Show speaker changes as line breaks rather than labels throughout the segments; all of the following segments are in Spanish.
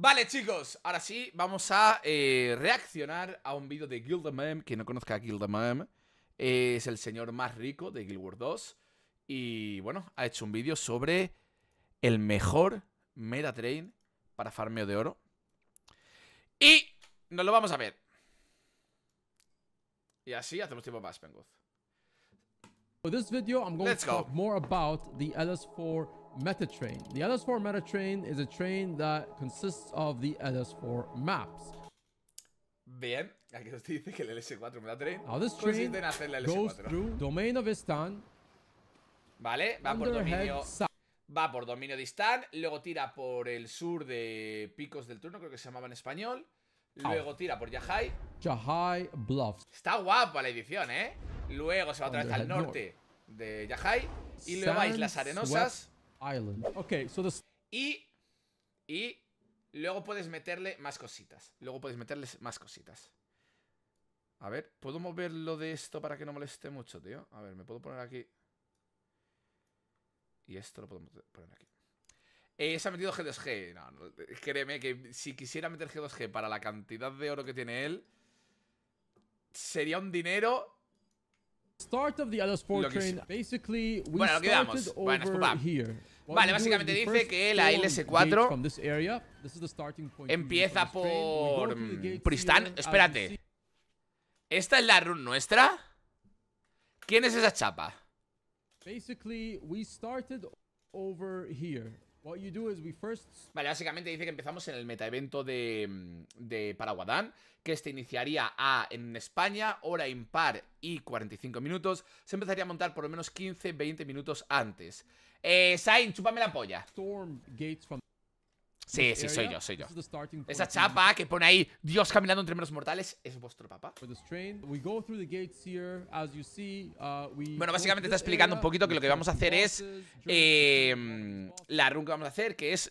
Vale, chicos, ahora sí vamos a eh, reaccionar a un vídeo de Guild que no conozca a Guild es el señor más rico de Guild Wars 2. Y bueno, ha hecho un vídeo sobre el mejor meta train para farmeo de oro. Y nos lo vamos a ver. Y así hacemos tiempo más, Penguz. For this video, I'm going to talk
LS4 metatrain. The LS4 metatrain is a train that consists of the LS4 maps.
Bien, aquí nos dice que el LS4 metatrain train consiste en hacer la LS4.
Domain of Istan.
Vale, va por dominio. Va por dominio de Istan, luego tira por el sur de Picos del Turno, creo que se llamaba en español. Luego tira por Yahai.
Yahai Bluffs.
Está guapa la edición, ¿eh? Luego se va otra vez al norte de Yahai. Y luego a las arenosas.
Island. Y...
Y... Luego puedes meterle más cositas. Luego puedes meterles más cositas. A ver, ¿puedo moverlo de esto para que no moleste mucho, tío? A ver, me puedo poner aquí. Y esto lo puedo poner aquí. Eh, se ha metido G2G. créeme que si quisiera meter G2G para la cantidad de oro que tiene él, sería un dinero
Start of the train.
Basically,
we bueno, lo que Bueno, escupa. Vale, básicamente dice que la LS4 empieza por mm, Pristán. Espérate.
¿Esta es la run nuestra? ¿Quién es esa chapa?
Basically, we started over here.
Vale, básicamente dice que empezamos en el metaevento de, mm, de Paraguadán, que este iniciaría a, en España, hora impar y 45 minutos. Se empezaría a montar por lo menos 15-20 minutos antes. Eh, Sain, chúpame la polla. Sí, sí, soy yo, soy yo. Esa chapa que pone ahí Dios caminando entre menos mortales es vuestro papá. Uh, bueno, básicamente está explicando un poquito que lo que vamos a hacer es eh, mm, la run que vamos a hacer, que es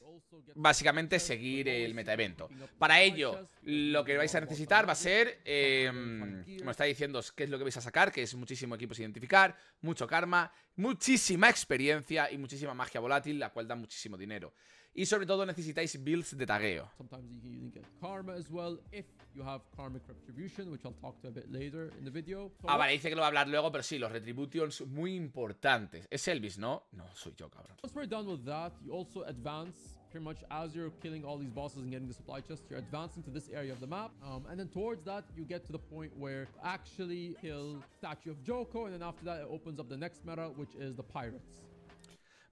básicamente seguir el metaevento. Para ello, lo que vais a necesitar va a ser, eh, mm, como está diciendo, qué es lo que vais a sacar, que es muchísimo equipos identificar, mucho karma, muchísima experiencia y muchísima magia volátil, la cual da muchísimo dinero y sobre todo necesitáis builds de tagueo.
Sometimes you can use karma as well if you have karmic retribution, which I'll talk to a bit later
in the video. ah, vale, dice que lo va a hablar luego, pero sí, los retributions muy importantes. Es Elvis, ¿no? No, soy yo, cabrón.
Una vez done with that, you also advance pretty much as you're killing all these bosses and getting the supply chest, you're advancing to this area of the map. Um, and then towards that, you get to the point where actually kill Statue of Joko, y después after that, it opens up the next meta, which is los piratas.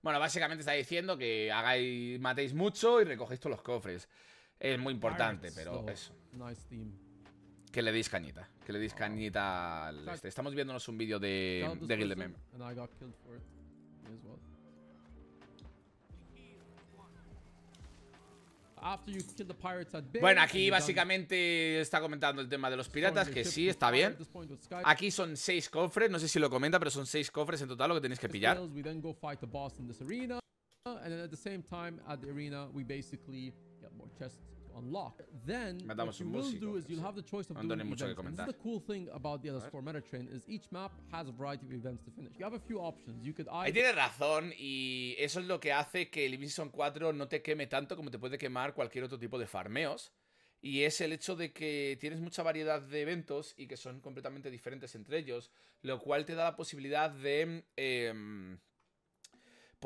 Bueno, básicamente está diciendo que hagáis, matéis mucho y recogéis todos los cofres. Es muy importante, pero eso. Que le deis cañita. Que le deis oh. cañita al este. Estamos viéndonos un vídeo de, de Bueno, aquí básicamente está comentando el tema de los piratas, que sí, está bien. Aquí son seis cofres, no sé si lo comenta, pero son seis cofres en total lo que tenéis que pillar
unlock. Then doing tiene
razón y eso es lo que hace que el Season 4 no te queme tanto como te puede quemar cualquier otro tipo de farmeos. Y es el hecho de que tienes mucha variedad de eventos y que son completamente diferentes entre ellos, lo cual te da la posibilidad de... Em,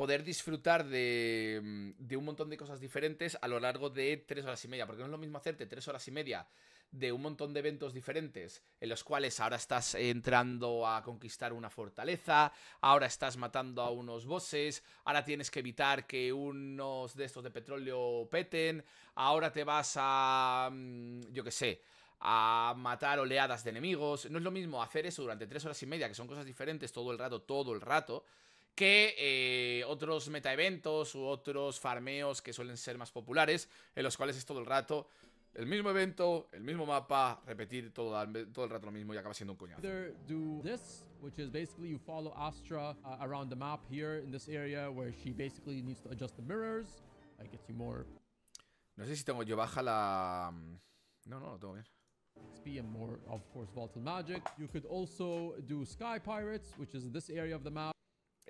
poder disfrutar mm, de, un montón de cosas diferentes a lo largo de tres horas y media, porque no es lo mismo hacerte tres horas y media de un montón de eventos diferentes, en los cuales ahora estás entrando a conquistar una fortaleza, ahora estás matando a unos bosses, ahora tienes que evitar que unos de estos de petróleo peten, ahora te vas a... Mm, yo qué sé, a matar oleadas de enemigos. No es lo mismo hacer eso durante tres horas y media, que son cosas diferentes todo el rato, todo el rato, que eh, otros metaeventos u otros farmeos que suelen ser más populares, en los cuales es todo el rato el mismo evento, el mismo mapa, repetir todo, todo el rato lo mismo y acaba siendo un coñazo.
do this, which is basically you follow Astra uh, around the map here in this area where she basically needs to adjust the mirrors. I get you more.
No sé si tengo yo baja la mm, No, no, lo tengo bien.
XP more of course volatile magic. You could also do sky pirates, which is this area of the map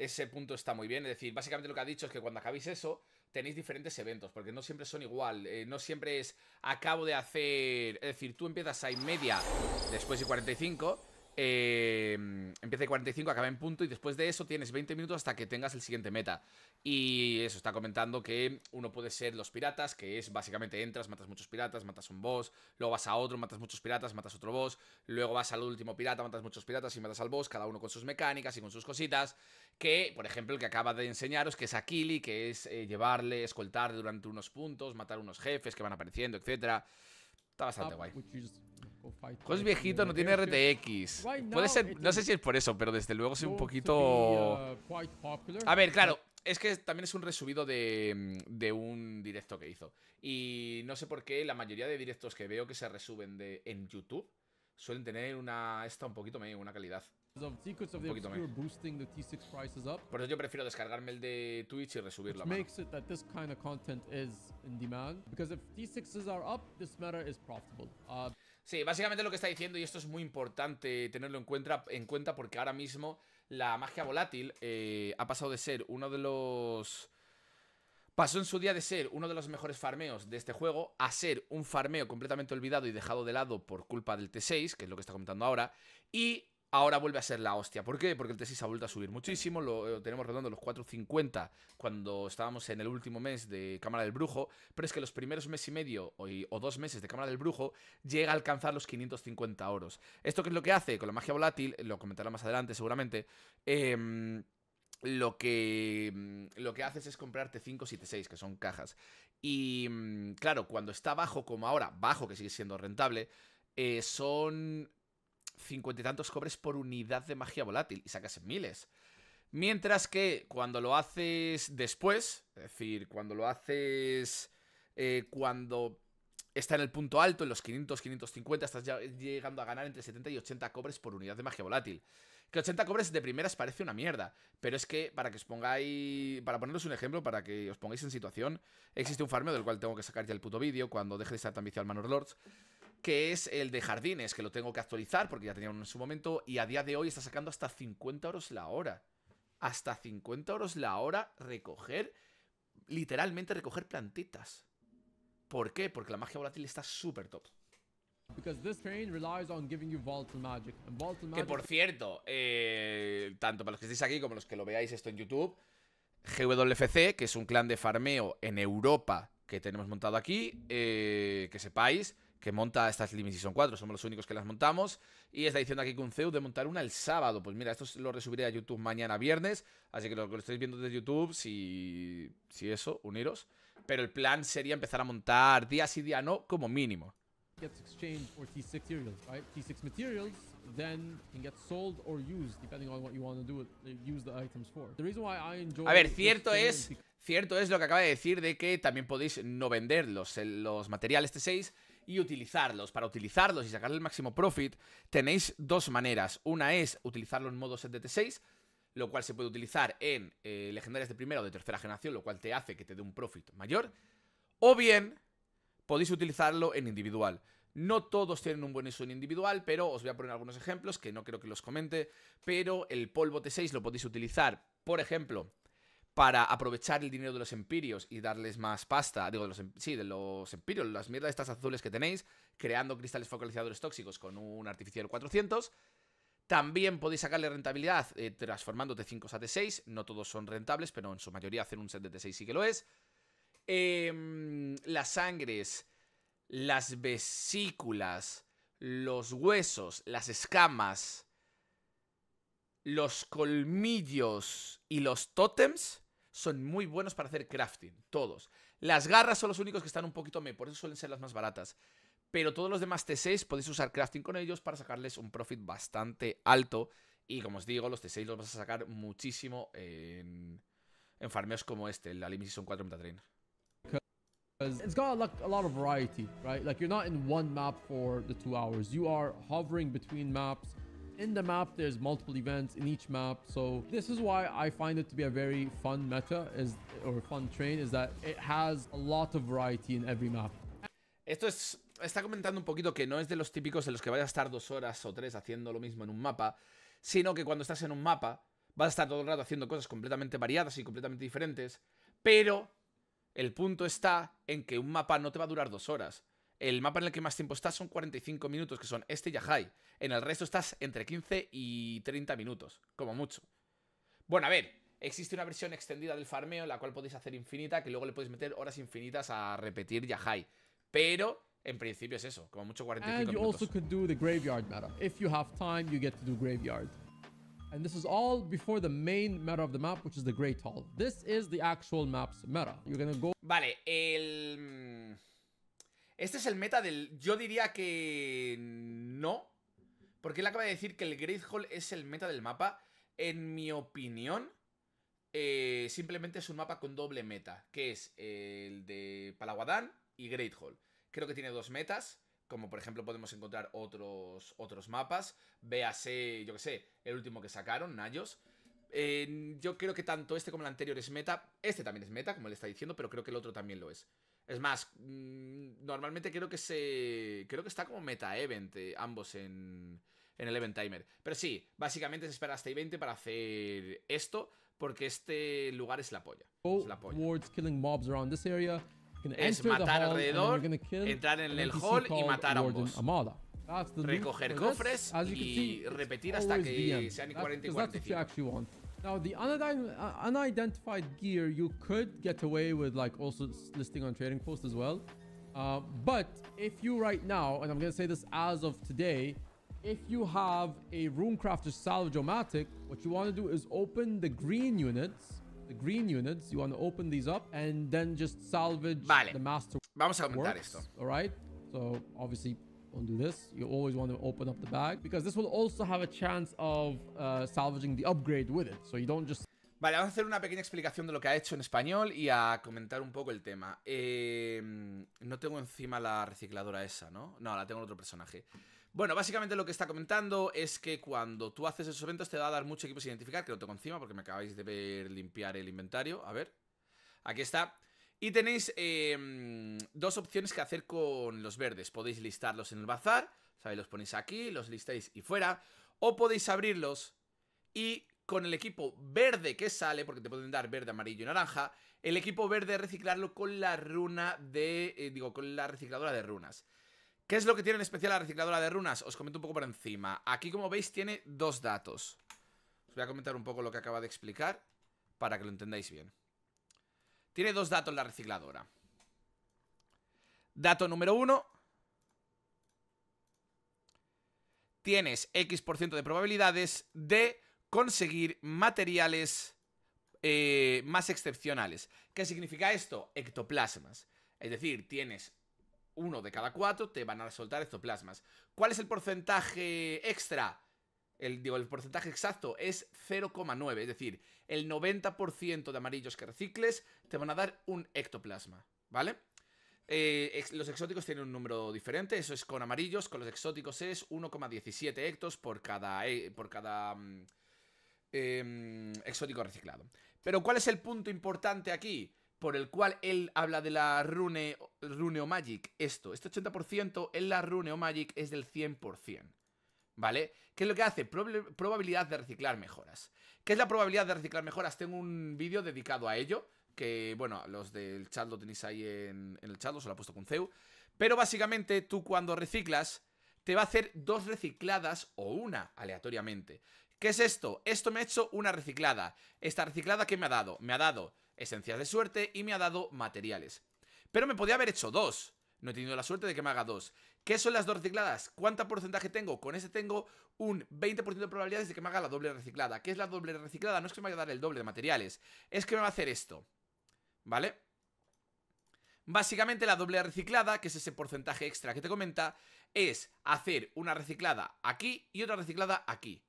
ese punto está muy bien. Es decir, básicamente lo que ha dicho es que cuando acabéis eso, tenéis diferentes eventos, porque no siempre son igual. Eh, no siempre es acabo de hacer. Es decir, tú empiezas a y media, después y 45. Eh, empieza en 45, acaba en punto y después de eso tienes 20 minutos hasta que tengas el siguiente meta. Y eso, está comentando que uno puede ser los piratas, que es básicamente entras, matas muchos piratas, matas un boss, luego vas a otro, matas muchos piratas, matas otro boss, luego vas al último pirata, matas muchos piratas y matas al boss, cada uno con sus mecánicas y con sus cositas. Que, por ejemplo, el que acaba de enseñaros, que es Akili, que es eh, llevarle, escoltar durante unos puntos, matar unos jefes que van apareciendo, etcétera Está bastante ah, guay.
Pues viejito no tiene RTX. Puede ser, no sé si es por eso, pero desde luego es un poquito... Uh, a ver, claro,
es que también es un resubido mm, de, un directo que hizo. Y no sé por qué la mayoría de directos que veo que se resuben en YouTube suelen tener una esta un poquito medio, una calidad. Un poquito Por eso yo prefiero descargarme el de Twitch y resubirlo. Sí, básicamente lo que está diciendo, y esto es muy importante tenerlo en cuenta, porque ahora mismo la magia volátil eh, ha pasado de ser uno de los... Pasó en su día de ser uno de los mejores farmeos de este juego a ser un farmeo completamente olvidado y dejado de lado por culpa del T6, que es lo que está comentando ahora, y ahora vuelve a ser la hostia. ¿Por qué? Porque el tesis ha vuelto a subir muchísimo, lo, eh, tenemos redondo los 4.50 cuando estábamos en el último mes de Cámara del Brujo, pero es que los primeros mes y medio o, dos meses de Cámara del Brujo llega a alcanzar los 550 oros. ¿Esto qué es lo que hace? Con la magia volátil, lo comentará más adelante seguramente, em, lo que, mm, lo que haces es comprarte 5, 7, 6, que son cajas. Y mm, claro, cuando está bajo como ahora, bajo que sigue siendo rentable, eh, son 50 y tantos cobres por unidad de magia volátil y sacas miles. Mientras que cuando lo haces después, es decir, cuando lo haces eh, cuando está en el punto alto, en los 500, 550, estás llegando a ganar entre 70 y 80 cobres por unidad de magia volátil. Que 80 cobres de primeras parece una mierda, pero es que para que os pongáis, para poneros un ejemplo, para que os pongáis en situación, existe un farmeo del cual tengo que sacar ya el puto vídeo cuando deje de estar tan viciado al Manor Lords que es el de jardines, que lo tengo que actualizar porque ya tenía uno en su momento y a día de hoy está sacando hasta 50 euros la hora. Hasta 50 euros la hora recoger, literalmente recoger plantitas. ¿Por qué? Porque la magia volátil está súper top. Que por cierto, eh, tanto para los que estéis aquí como los que lo veáis esto en YouTube, GWFC, que es un clan de farmeo en Europa que tenemos montado aquí, eh, que sepáis que monta estas Limit Season 4. Somos los únicos que las montamos. Y está diciendo aquí con Zeus de montar una el sábado. Pues mira, esto lo resubiré a YouTube mañana viernes. Así que lo que lo estáis viendo desde YouTube, si, si eso, uniros. Pero el plan sería empezar a montar día sí, día no, como mínimo.
A ver, cierto es,
cierto es lo que acaba de decir de que también podéis no vender los, los materiales T6 y utilizarlos. Para utilizarlos y sacarle el máximo profit tenéis dos maneras. Una es utilizarlo en modo set de T6, lo cual se puede utilizar en eh, legendarias de primera o de tercera generación, lo cual te hace que te dé un profit mayor. O bien podéis utilizarlo en individual. No todos tienen un buen uso en individual, pero os voy a poner algunos ejemplos que no creo que los comente. Pero el polvo T6 lo podéis utilizar, por ejemplo, para aprovechar el dinero de los empirios y darles más pasta, digo, los, em, sí, de los empirios, las mierdas estas azules que tenéis, creando cristales focalizadores tóxicos con un artificial 400. También podéis sacarle rentabilidad eh, transformando T5 a T6, no todos son rentables, pero en su mayoría hacen un set de T6 sí que lo es. Em, las sangres, las vesículas, los huesos, las escamas, los colmillos y los tótems son muy buenos para hacer crafting, todos. Las garras son los únicos que están un poquito me, por eso suelen ser las más baratas. Pero todos los demás T6 podéis usar crafting con ellos para sacarles un profit bastante alto. Y como os digo, los T6 los vas a sacar muchísimo en, en farmeos como este, la Alimi 4 Metatrain.
maps. In the map, there's multiple events in each map. So this is why I find it to be a very meta or fun train is that it has a lot of variety in every map.
Esto es, está comentando un poquito que no es de los típicos en los que vayas a estar dos horas o tres haciendo lo mismo en un mapa, sino que cuando estás en un mapa vas a estar todo el rato haciendo cosas completamente variadas y completamente diferentes, pero el punto está en que un mapa no te va a durar dos horas. El mapa en el que más tiempo estás son 45 minutos, que son este Yahai. En el resto estás entre 15 y 30 minutos, como mucho. Bueno, a ver, existe una versión extendida del farmeo, la cual podéis hacer infinita, que luego le podéis meter horas infinitas a repetir Yahai. Pero en principio es eso, como mucho 45 minutos.
meta Great actual meta.
Vale, el... Este es el meta del... Yo diría que... No. Porque él acaba de decir que el Great Hall es el meta del mapa. En mi opinión, eh, simplemente es un mapa con doble meta, que es el de Palawadán y Great Hall. Creo que tiene dos metas, como por ejemplo podemos encontrar otros, otros mapas. Véase, yo que sé, el último que sacaron, Nayos. yo creo que tanto este como el anterior es meta. Este también es meta, como le está diciendo, pero creo que el otro también lo es. Es más, mm, normalmente creo que se. Creo que está como meta-event eh, ambos en, el event timer. Pero sí, básicamente se espera hasta el 20 para hacer esto, porque este lugar es la polla.
Es la polla. Es matar alrededor, entrar en el hall y matar a un
Recoger cofres y repetir hasta que sean 40 y 45.
Now the uh, unidentified gear, you could get away with like also listing on Trading Post as well. Uh, but if you right now, and I'm going to say this as of today, if you have a Runecrafter Salvage-O-Matic, what you want to do is open the green units. The green units, you want to open these up and then just salvage vale. the master. Vamos a works, esto. All right. So obviously upgrade Vale, vamos a hacer una pequeña explicación
de lo que ha hecho en español y a comentar un poco el tema. Em, no tengo encima la recicladora esa, ¿no? No, la tengo en otro personaje. Bueno, básicamente lo que está comentando es que cuando tú haces esos eventos te va a dar mucho equipo sin identificar, que lo tengo encima porque me acabáis de ver limpiar el inventario. A ver. Aquí está. Y tenéis em, dos opciones que hacer con los verdes. Podéis listarlos en el bazar, ¿sabéis? Los ponéis aquí, los listáis y fuera. O podéis abrirlos y con el equipo verde que sale, porque te pueden dar verde, amarillo y naranja, el equipo verde reciclarlo con la runa de... Eh, digo, con la recicladora de runas. ¿Qué es lo que tiene en especial la recicladora de runas? Os comento un poco por encima. Aquí, como veis, tiene dos datos. Os voy a comentar un poco lo que acaba de explicar para que lo entendáis bien. Tiene dos datos la recicladora. Dato número uno. Tienes X% de probabilidades de conseguir materiales eh, más excepcionales. ¿Qué significa esto? Ectoplasmas. Es decir, tienes uno de cada cuatro, te van a soltar ectoplasmas. ¿Cuál es el porcentaje extra? el, porcentaje exacto es 0,9, es decir, el 90% de amarillos que recicles te van a dar un ectoplasma, ¿vale? Eh, los exóticos tienen un número diferente, eso es con amarillos, con los exóticos es 1,17 hectos por cada, eh, por cada mm, em, exótico reciclado. Pero ¿cuál es el punto importante aquí? Por el cual él habla de la rune, Runeo Magic, esto, este 80% en la Runeo Magic es del 100%. ¿Vale? ¿Qué es lo que hace? probabilidad de reciclar mejoras. ¿Qué es la probabilidad de reciclar mejoras? Tengo un vídeo dedicado a ello. Que, bueno, los del chat lo tenéis ahí en, el chat, os lo he puesto con zeu. Pero básicamente, tú cuando reciclas, te va a hacer dos recicladas o una aleatoriamente. ¿Qué es esto? Esto me ha hecho una reciclada. ¿Esta reciclada qué me ha dado? Me ha dado esencias de suerte y me ha dado materiales. Pero me podía haber hecho dos. No he tenido la suerte de que me haga dos. ¿Qué son las dos recicladas? ¿Cuánto porcentaje tengo? Con ese tengo un 20% de probabilidades de que me haga la doble reciclada. ¿Qué es la doble reciclada? No es que me vaya a dar el doble de materiales. Es que me va a hacer esto. ¿Vale? Básicamente la doble reciclada, que es ese porcentaje extra que te comenta, es hacer una reciclada aquí y otra reciclada aquí.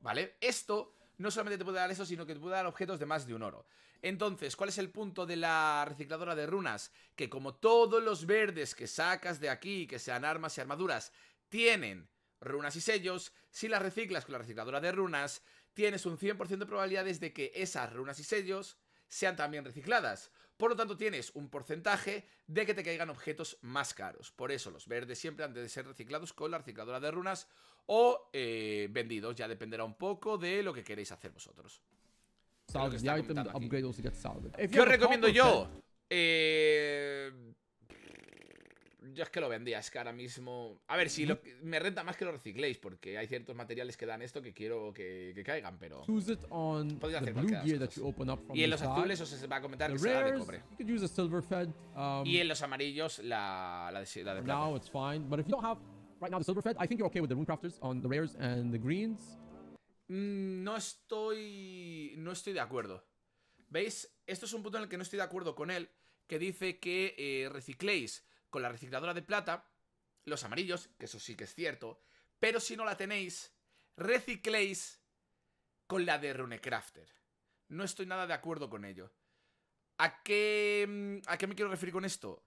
¿Vale? Esto no solamente te puede dar eso, sino que te puede dar objetos de más de un oro. Entonces, ¿cuál es el punto de la recicladora de runas? Que como todos los verdes que sacas de aquí, que sean armas y armaduras, tienen runas y sellos, si las reciclas con la recicladora de runas, tienes un 100% de probabilidades de que esas runas y sellos sean también recicladas. Por lo tanto, tienes un porcentaje de que te caigan objetos más caros. Por eso los verdes siempre han de ser reciclados con la recicladora de runas o eh, vendidos. Ya dependerá un poco de lo que queréis hacer vosotros.
¿Qué os recomiendo yo?
Eh... Yo es que lo vendía, es que ahora mismo. A ver, si me renta más que lo recicléis, porque hay ciertos materiales que dan esto que quiero que, caigan, pero.
Podéis hacer Y en los azules os va a comentar que será de cobre.
Um, y en los amarillos la, la de, la No estoy. No estoy de acuerdo. ¿Veis? Esto es un punto en el que no estoy de acuerdo con él. Que dice que eh, recicléis con la recicladora de plata, los amarillos, que eso sí que es cierto, pero si no la tenéis, recicléis con la de Runecrafter. No estoy nada de acuerdo con ello. ¿A qué, mm, ¿A qué me quiero referir con esto?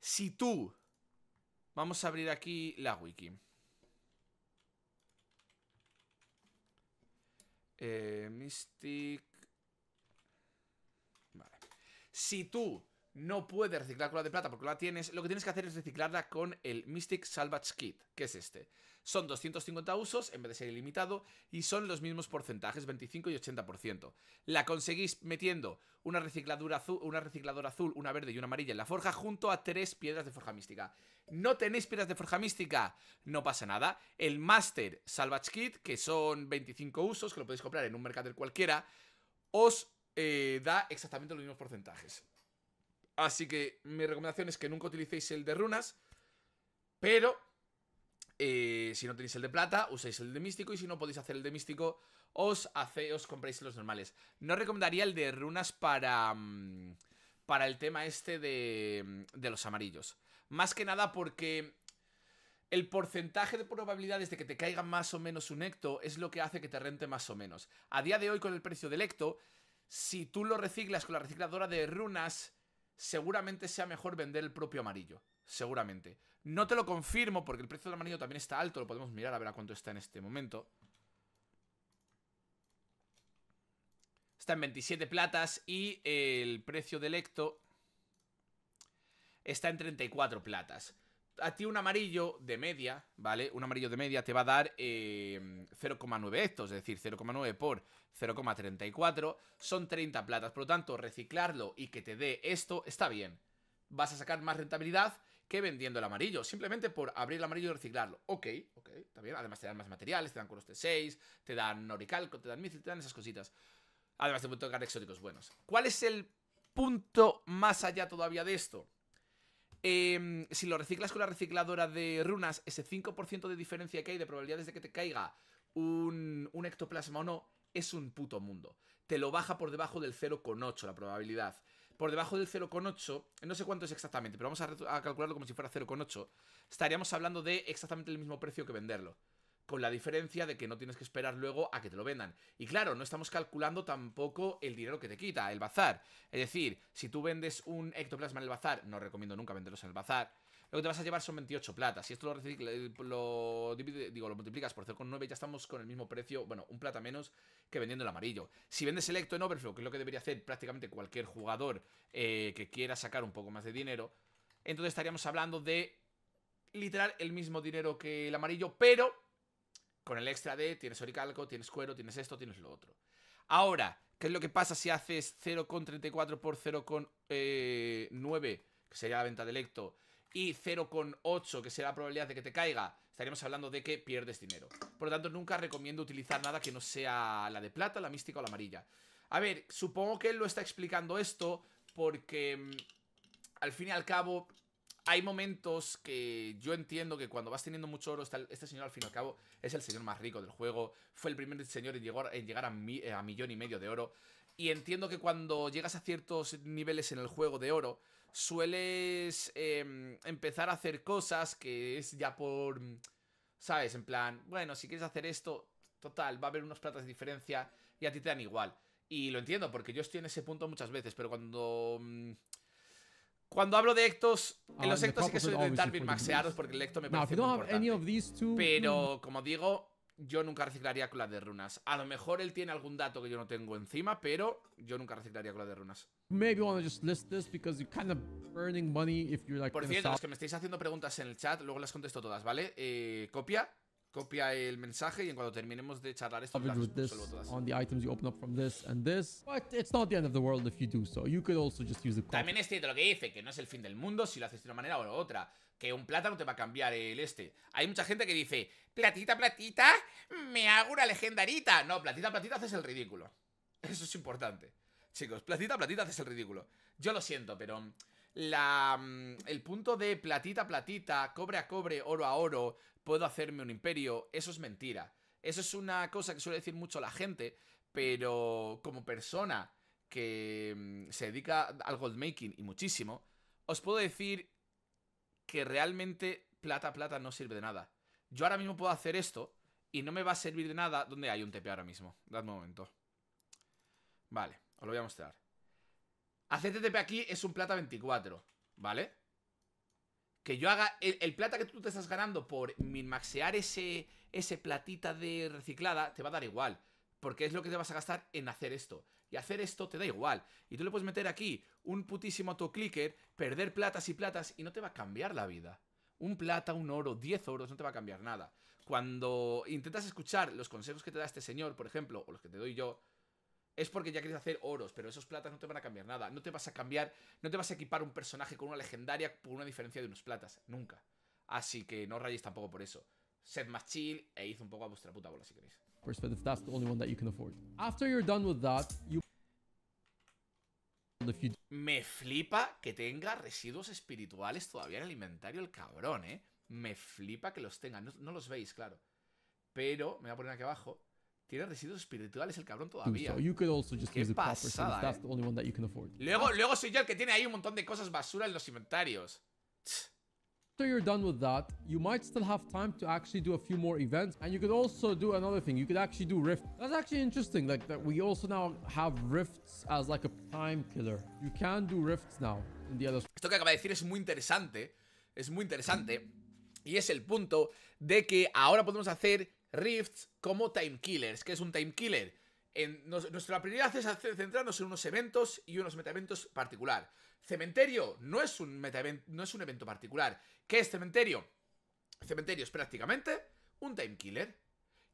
Si tú... Vamos a abrir aquí la wiki. Eh, Mystic... Vale. Si tú no puedes reciclar cola de plata porque la tienes, lo que tienes que hacer es reciclarla con el Mystic Salvage Kit, que es este. Son 250 usos en vez de ser ilimitado y son los mismos porcentajes, 25 y 80%. La conseguís metiendo una, recicladura azul, una recicladora azul, una verde y una amarilla en la forja junto a tres piedras de forja mística. ¿No tenéis piedras de forja mística? No pasa nada. El Master Salvage Kit, que son 25 usos, que lo podéis comprar en un mercader cualquiera, os eh, da exactamente los mismos porcentajes. Así que mi recomendación es que nunca utilicéis el de runas, pero eh, si no tenéis el de plata, usáis el de místico y si no podéis hacer el de místico, os, compréis os los normales. No recomendaría el de runas para, mm, para el tema este de, mm, de los amarillos. Más que nada porque el porcentaje de probabilidades de que te caiga más o menos un ecto es lo que hace que te rente más o menos. A día de hoy, con el precio del ecto, si tú lo reciclas con la recicladora de runas, seguramente sea mejor vender el propio amarillo. Seguramente. No te lo confirmo porque el precio del amarillo también está alto. Lo podemos mirar a ver a cuánto está en este momento. Está en 27 platas y el precio de electo está en 34 platas a ti un amarillo de media, ¿vale? Un amarillo de media te va a dar 0,9 eh, estos, es decir, 0,9 por 0,34 son 30 platas. Por lo tanto, reciclarlo y que te dé esto está bien. Vas a sacar más rentabilidad que vendiendo el amarillo, simplemente por abrir el amarillo y reciclarlo. Ok, ok, está bien. Además te dan más materiales, te dan curos T6, te dan noricalco, te dan misil, te dan esas cositas. Además te pueden tocar exóticos buenos. ¿Cuál es el punto más allá todavía de esto? Em, si lo reciclas con la recicladora de runas, ese 5% de diferencia que hay de probabilidades de que te caiga un, ectoplasma o no, es un puto mundo. Te lo baja por debajo del 0,8 la probabilidad. Por debajo del 0,8, no sé cuánto es exactamente, pero vamos a, a calcularlo como si fuera 0,8. Estaríamos hablando de exactamente el mismo precio que venderlo con la diferencia de que no tienes que esperar luego a que te lo vendan. Y claro, no estamos calculando tampoco el dinero que te quita, el bazar. Es decir, si tú vendes un ectoplasma en el bazar, no recomiendo nunca venderlos en el bazar, lo que te vas a llevar son 28 platas. Si esto lo, eh, lo, digo, lo multiplicas por 0,9, ya estamos con el mismo precio, bueno, un plata menos que vendiendo el amarillo. Si vendes electo en Overflow, que es lo que debería hacer prácticamente cualquier jugador eh, que quiera sacar un poco más de dinero, entonces estaríamos hablando de literal el mismo dinero que el amarillo, pero con el extra de tienes oricalco, tienes cuero, tienes esto, tienes lo otro. Ahora, ¿qué es lo que pasa si haces 0,34 por 0,9, que sería la venta de electo, y 0,8, que será la probabilidad de que te caiga? Estaríamos hablando de que pierdes dinero. Por lo tanto, nunca recomiendo utilizar nada que no sea la de plata, la mística o la amarilla. A ver, supongo que él lo está explicando esto porque mm, al fin y al cabo hay momentos que yo entiendo que cuando vas teniendo mucho oro, este señor al fin y al cabo es el señor más rico del juego. Fue el primer señor en llegar, a, millón y medio de oro. Y entiendo que cuando llegas a ciertos niveles en el juego de oro, sueles em, empezar a hacer cosas que es ya por... ¿Sabes? En plan, bueno, si quieres hacer esto, total, va a haber unos platas de diferencia y a ti te dan igual. Y lo entiendo, porque yo estoy en ese punto muchas veces, pero cuando... Mm, cuando hablo de Ectos, en ah, los Ectos sí que soy de intentar bien porque el Ecto me parece muy importante.
Pero,
mm. como digo, yo nunca reciclaría con la de runas. A lo mejor él tiene algún dato que yo no tengo encima, pero yo nunca reciclaría con la de runas.
Por cierto, los que me estáis
haciendo preguntas en el chat, luego las contesto todas, ¿vale? Eh, copia, copia el mensaje y en cuanto terminemos de charlar esto, lo this on
the También
es cierto lo que dice, que no es el fin del mundo si lo haces de una manera o otra. Que un plátano te va a cambiar el este. Hay mucha gente que dice, platita, platita, me hago una legendarita. No, platita, platita, haces el ridículo. Eso es importante. Chicos, platita, platita, haces el ridículo. Yo lo siento, pero la, mm, el punto de platita a platita, cobre a cobre, oro a oro, puedo hacerme un imperio, eso es mentira. Eso es una cosa que suele decir mucho la gente, pero como persona que mm, se dedica al goldmaking y muchísimo, os puedo decir que realmente plata plata no sirve de nada. Yo ahora mismo puedo hacer esto y no me va a servir de nada. donde hay un TP ahora mismo? Dadme un momento. Vale, os lo voy a mostrar. Hacer TTP aquí es un plata 24, ¿vale? Que yo haga el, plata que tú te estás ganando por minmaxear ese, ese platita de reciclada, te va a dar igual. Porque es lo que te vas a gastar en hacer esto. Y hacer esto te da igual. Y tú le puedes meter aquí un putísimo autoclicker, perder platas y platas y no te va a cambiar la vida. Un plata, un oro, 10 oros, no te va a cambiar nada. Cuando intentas escuchar los consejos que te da este señor, por ejemplo, o los que te doy yo, es porque ya quieres hacer oros, pero esos platas no te van a cambiar nada. No te vas a cambiar, no te vas a equipar un personaje con una legendaria por una diferencia de unos platas, nunca. Así que no rayes tampoco por eso. Sed más chill e hizo un poco a vuestra puta bola si queréis.
After you're done with that, you...
Me flipa que tenga residuos espirituales todavía en el inventario el cabrón, ¿eh? Me flipa que los tenga. no los veis, claro. Pero, me voy a poner aquí abajo. Tiene residuos espirituales el cabrón todavía. Qué pasada, eh.
Luego,
luego soy yo el que tiene ahí un montón de cosas basura en los inventarios. After
you're done with that, you might still have time to actually do a few more events. And you could also do another thing. You could actually do Rift. That's actually interesting. Like that we also now have Rifts as like a time killer. You can do Rifts now in the other...
Esto que acaba de decir es muy interesante. Es muy interesante. Y es el punto de que ahora podemos hacer rifts como time killers. ¿Qué es un time killer? En, nuestra prioridad es centrarnos en unos eventos y unos metaeventos particular. Cementerio no es un no es un evento particular. ¿Qué es cementerio? Cementerio es prácticamente un time killer.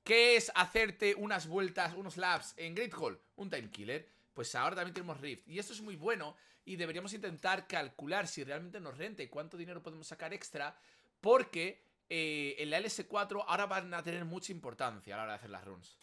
¿Qué es hacerte unas vueltas, unos laps en Great Hall? Un time killer. Pues ahora también tenemos Rift. Y esto es muy bueno. Y deberíamos intentar calcular si realmente nos rente y cuánto dinero podemos sacar extra. Porque eh, en la LS4 ahora van a tener mucha importancia a la hora de hacer las runs.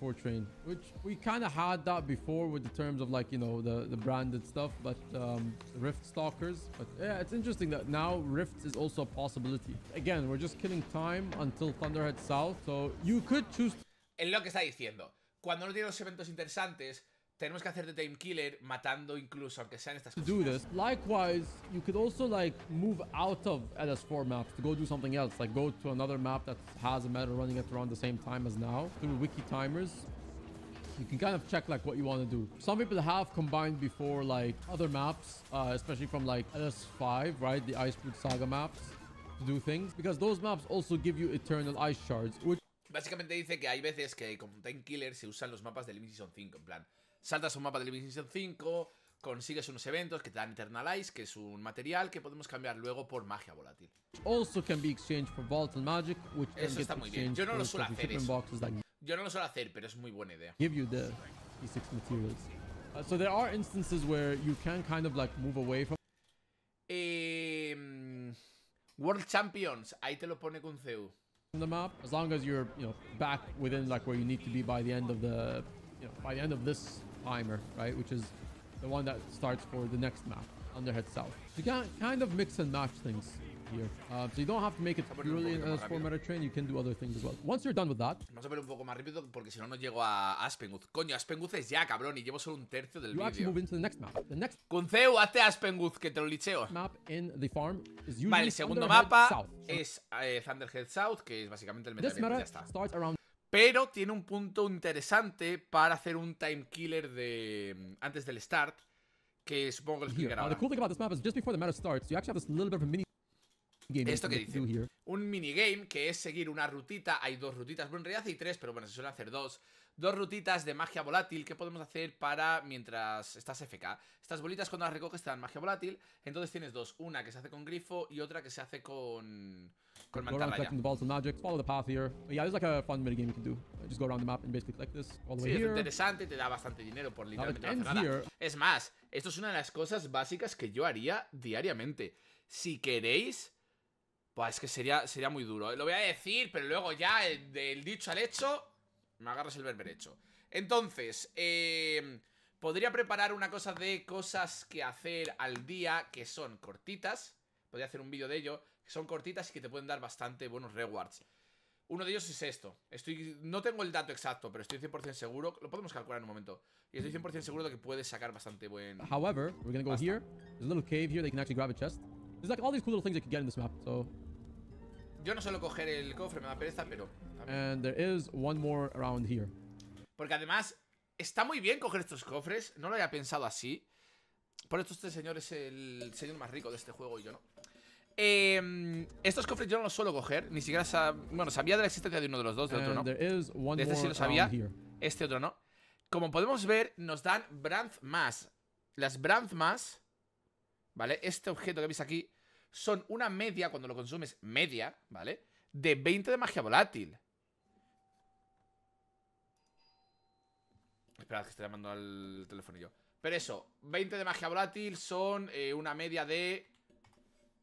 which we kind of had that before with the terms of like you know the the branded stuff, but um, Rift Stalkers. But yeah, it's interesting that now Rift is also a possibility. Again, we're just killing time until Thunderhead South, so
you could choose. En lo que está diciendo, cuando no tiene los eventos interesantes, tenemos que hacer de Time Killer matando incluso, aunque sean estas cosas.
Do this. Likewise, you could also like move out of LS4 maps to go do something else, like go to another map that has a meta running at around the same time as now through wiki timers. You can kind of check like what you want to do. Some people have combined before like other maps, uh, especially from like LS5, right? The Icewood Saga maps to do things because those maps also give you eternal ice shards, which
Básicamente dice que hay veces que con Time Killer se usan los mapas de Limit Season 5, en plan, saltas un mapa de Division 5, consigues unos eventos que te dan Eternal que es un material que podemos cambiar luego por magia volátil.
Also can be exchanged for volatile magic, which eso can está muy bien. Yo no lo suelo hacer eso. Like
Yo no lo suelo hacer, pero es muy buena idea.
Give you the e materials. Uh, so there are instances where you can kind of like move away from
eh, World Champions, ahí te lo pone con CU.
The map, as long as you're, you know, back within like where you need to be by the end of the, you by the end of this right? Which is the one that starts for the next map, South. you can kind of mix and match things here. Uh, so you don't have to make it purely S4 train, you can do other things as well. Once you're done with that...
Vamos a un poco más rápido porque si no no llego a Aspenguth. Coño, Aspenguth es ya, cabrón, y llevo solo un tercio del vídeo.
Next... hazte que te lo licheo.
vale, el segundo mapa es eh, Thunderhead South, que es básicamente el ya pero tiene un punto interesante para hacer un time killer de mm, antes del start, que supongo que lo explicará ahora. Esto que dice, un minigame que es seguir una rutita, hay dos rutitas, bueno en realidad hay tres, pero bueno, se suele hacer dos, dos rutitas de magia volátil que podemos hacer para mientras estás FK. Estas bolitas cuando las recoges te dan magia volátil, entonces tienes dos, una que se hace con grifo y otra que se hace con... Go
around path here. fun Just go around the map and basically this sí, es interesante,
te da bastante dinero por literalmente Es más, esto es una de las cosas básicas que yo haría diariamente. Si queréis... Pues es que sería, sería muy duro. Lo voy a decir, pero luego ya, eh, del dicho al hecho, me agarras el hecho Entonces, eh, podría preparar una cosa de cosas que hacer al día que son cortitas. Podría hacer un vídeo de ello son cortitas y que te pueden dar bastante buenos rewards. Uno de ellos es esto. Estoy, no tengo el dato exacto, pero estoy 100% seguro. Lo podemos calcular en un momento. Y estoy 100% seguro de que puedes sacar bastante buen... Yo no suelo coger el cofre, me da pereza, pero... Porque además, está muy bien coger estos cofres. No lo había pensado así. Por esto este señor es el señor más rico de este juego y yo no. Em, estos cofres yo no los suelo coger, ni siquiera bueno, sabía de la existencia de uno de los dos, de otro uh, no. este sí lo sabía, este otro no. Como podemos ver, nos dan brand más. Las brand más, ¿vale? Este objeto que veis aquí son una media, cuando lo consumes, media, ¿vale? De 20 de magia volátil. Esperad que estoy llamando al telefonillo. Pero eso, 20 de magia volátil son eh, una media de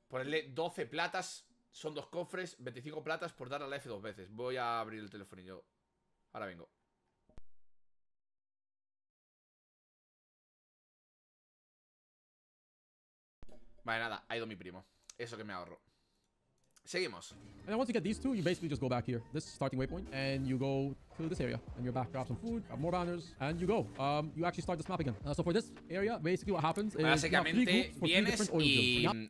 Ponerle 12 platas, son dos cofres, 25 platas por dar a la F dos veces. Voy a abrir el yo Ahora vengo. Vale, nada, ha ido mi primo. Eso que me ahorro. Seguimos.
And once you get these two, you basically just go back here, this starting waypoint, and you go to this area. And you're back, grab some food, grab more banners, and you go. Um, you actually start the map again. Uh, so for this area, basically what happens is... Básicamente, you have three groups for three y...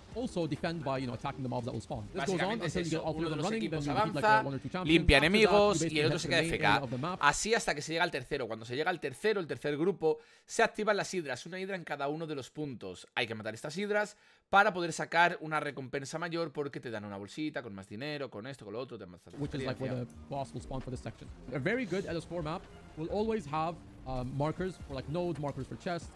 also defend by, you know, attacking the mobs that will spawn. This goes on until you get all three of them running, like one or two champions. Limpia enemigos y el otro se queda FK.
Así hasta que se llega al tercero. Cuando se llega al tercero, el tercer grupo, se activan las hidras, una hidra en cada uno de los puntos. Hay que matar estas hidras para poder sacar una recompensa mayor porque te dan una bolsita con más dinero, con esto, con lo otro, te dan más Which is like
boss will spawn for this section. A very good LS4 map will always have um, markers for like nodes, markers for chests,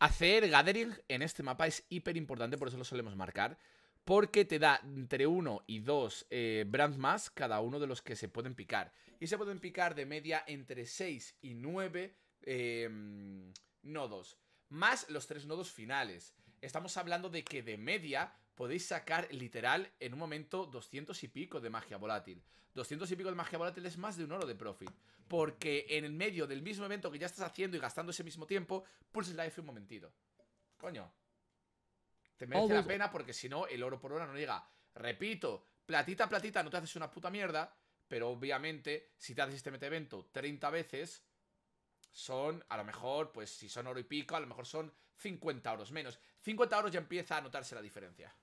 Hacer gathering en este mapa es hiper importante, por eso lo solemos marcar. Porque te da entre uno y dos eh, brands más cada uno de los que se pueden picar. Y se pueden picar de media entre 6 y 9 em, nodos. Más los tres nodos finales. Estamos hablando de que de media podéis sacar literal en un momento 200 y pico de magia volátil. 200 y pico de magia volátil es más de un oro de profit porque en el medio del mismo evento que ya estás haciendo y gastando ese mismo tiempo, pulses la F un momentito. Coño. Te merece la pena porque si no, el oro por hora no llega. Repito, platita platita, no te haces una puta mierda, pero obviamente, si te haces este evento 30 veces, son, a lo mejor, pues si son oro y pico, a lo mejor son 50 euros menos. 50 euros ya empieza a notarse la diferencia.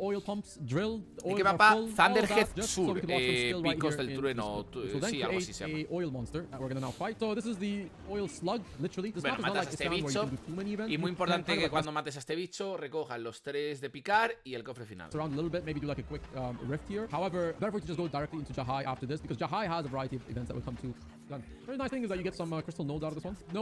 ¿Y va para Thunderhead Sur, eh, Picos del Trueno, eh, sí, algo así se llama. Bueno, matas a este bicho, y muy importante que cuando
mates a este bicho, recojan los tres de picar y el cofre final. Está
diciendo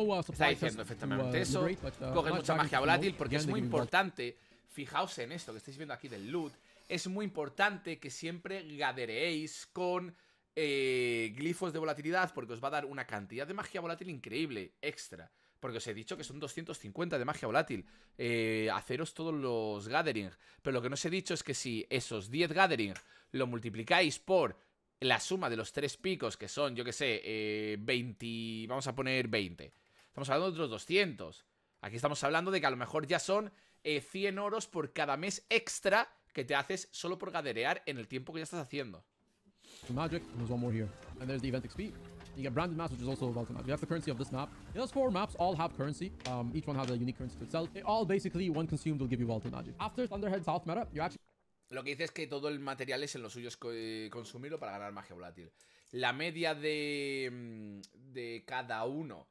uh, efectivamente eso, uh, coges mucha magia volátil porque es muy
importante fijaos en esto que estáis viendo aquí del loot, es muy importante que siempre gadereéis con eh, glifos de volatilidad porque os va a dar una cantidad de magia volátil increíble, extra. Porque os he dicho que son 250 de magia volátil. Eh, haceros todos los gathering. Pero lo que no os he dicho es que si esos 10 gathering lo multiplicáis por la suma de los tres picos, que son, yo que sé, 20... Eh, vamos a poner 20. Estamos hablando de otros 200. Aquí estamos hablando de que a lo mejor ya son 100 eh, oros por cada mes extra que te haces solo por gaderear en el tiempo que ya estás haciendo. Lo que dice es que todo el material es en los suyos eh, consumirlo para ganar magia volátil. La media de, mm, de cada uno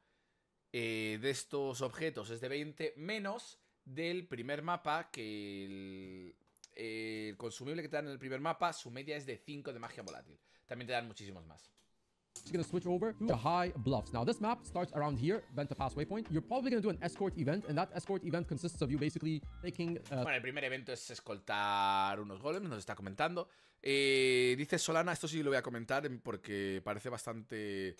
eh, de estos objetos es de 20 menos del primer mapa, que el, consumible que te dan en el primer mapa, su media es de 5 de magia volátil. También te dan muchísimos más.
You're gonna switch over to High Bluffs. Now, this map starts around here, to Pass Waypoint. You're probably gonna do an escort event, and that escort event consists of you basically taking... Uh, bueno,
el primer evento es escoltar unos golems, nos está comentando. Eh, dice Solana, esto sí lo voy a comentar porque parece bastante...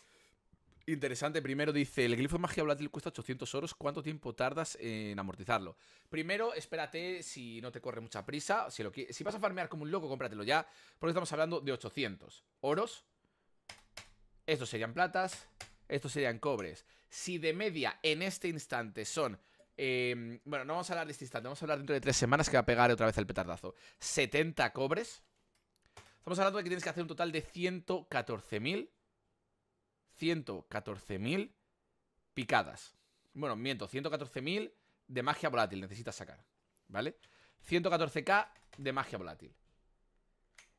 Interesante, primero dice, el glifo de magia volátil cuesta 800 oros, ¿cuánto tiempo tardas en amortizarlo? Primero, espérate si no te corre mucha prisa, si, lo si vas a farmear como un loco, cómpratelo ya, porque estamos hablando de 800 oros, estos serían platas, estos serían cobres. Si de media en este instante son em, bueno, no vamos a hablar de este instante, vamos a hablar dentro de tres semanas que va a pegar otra vez el petardazo. 70 cobres. Estamos hablando de que tienes que hacer un total de 114.000. 114.000 picadas. Bueno, miento, 114.000 de magia volátil necesitas sacar, ¿vale? 114k de magia volátil.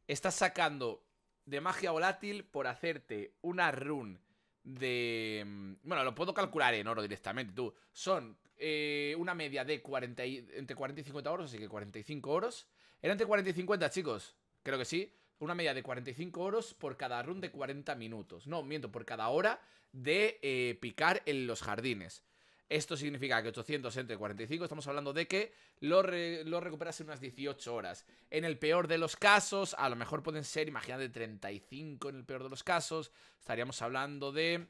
Estás sacando de magia volátil por hacerte una run de... Mm, bueno, lo puedo calcular en oro directamente, tú. Son eh, una media de 40 entre 40 y 50 oros, así que 45 oros. ¿Era entre 40 y 50, chicos? Creo que sí una media de 45 horas por cada run de 40 minutos. No, miento, por cada hora de eh, picar en los jardines. Esto significa que 800 entre 45, estamos hablando de que lo, recuperas en unas 18 horas. En el peor de los casos, a lo mejor pueden ser, imagínate, 35 en el peor de los casos, estaríamos hablando de